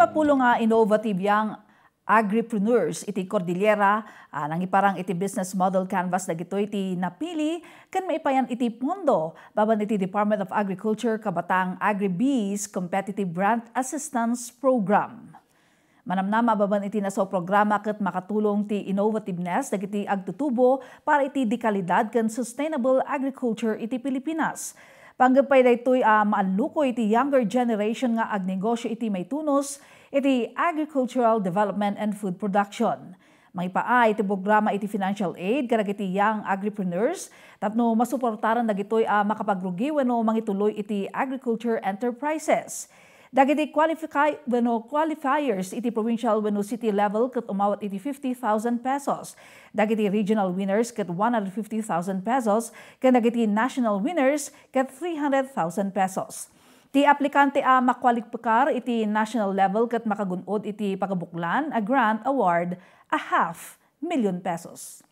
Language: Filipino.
mapulo nga innovative yang agripreneurs iti Cordillera ah, nang iparang iti business model canvas dagito iti napili ken maipayan iti pondo baban iti Department of Agriculture kabatang Agribees Competitive Grant Assistance Program. Manamnama baban iti naso programa ket makatulong ti innovativeness dagiti agtutubo para iti dekalidad ken sustainable agriculture iti Pilipinas. Panggapay daytoy uh, ah, maanlukoy iti younger generation nga agnegosyo iti may tunos iti agricultural development and food production. Mangipaay iti programa iti financial aid karag iti young agripreneurs tapno masuportaran dagitoy a uh, makapagrugiwen no mangituloy iti agriculture enterprises. Dagiti qualify wenno qualifiers iti provincial wenno city level ket umawat iti 50,000 pesos. Dagiti regional winners ket 150,000 pesos ken dagiti national winners ket 300,000 pesos. Ti aplikante a makwalipikar iti national level ket makagunod iti pagabuklan a grant award a half million pesos.